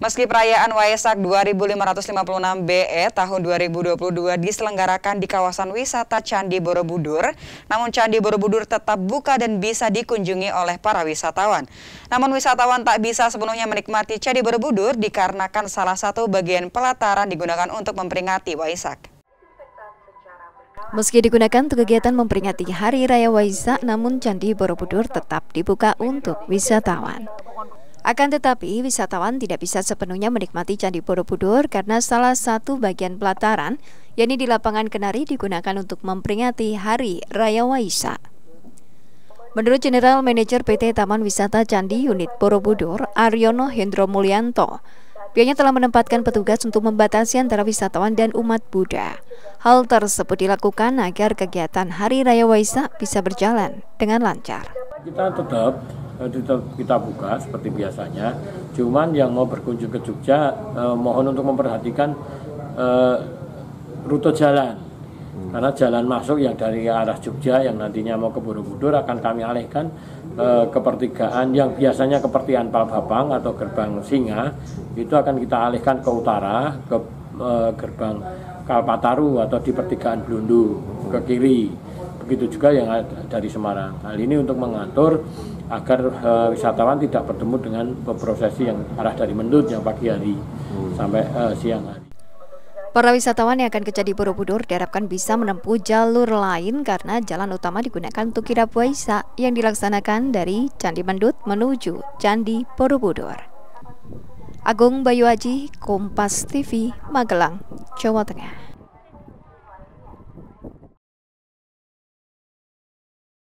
Meski perayaan Waisak 2556 BE tahun 2022 diselenggarakan di kawasan wisata Candi Borobudur, namun Candi Borobudur tetap buka dan bisa dikunjungi oleh para wisatawan. Namun wisatawan tak bisa sepenuhnya menikmati Candi Borobudur dikarenakan salah satu bagian pelataran digunakan untuk memperingati Waisak. Meski digunakan untuk kegiatan memperingati Hari Raya Waisak, namun Candi Borobudur tetap dibuka untuk wisatawan. Akan tetapi, wisatawan tidak bisa sepenuhnya menikmati Candi Borobudur karena salah satu bagian pelataran, yakni di lapangan Kenari digunakan untuk memperingati Hari Raya Waisak. Menurut General Manager PT Taman Wisata Candi Unit Borobudur, Aryono Hendro Mulyanto, Pihaknya telah menempatkan petugas untuk membatasi antara wisatawan dan umat Buddha. Hal tersebut dilakukan agar kegiatan Hari Raya Waisak bisa berjalan dengan lancar. Kita tetap Eh, kita buka seperti biasanya. Cuman yang mau berkunjung ke Jogja eh, mohon untuk memperhatikan eh, rute jalan. Hmm. Karena jalan masuk yang dari arah Jogja yang nantinya mau ke Borobudur akan kami alihkan eh, ke pertigaan yang biasanya ke pertigaan Palbabang atau gerbang Singa itu akan kita alihkan ke utara ke eh, gerbang Kalpataru atau di pertigaan Blundu ke kiri begitu juga yang dari Semarang. Hal ini untuk mengatur agar uh, wisatawan tidak bertemu dengan prosesi yang arah dari Mendut yang pagi hari hmm. sampai uh, siang hari. Para wisatawan yang akan ke Candi Borobudur diharapkan bisa menempuh jalur lain karena jalan utama digunakan untuk kirab Waisak yang dilaksanakan dari Candi Mendut menuju Candi Borobudur. Agung Bayu Aji, Kompas TV, Magelang, Jawa Tengah.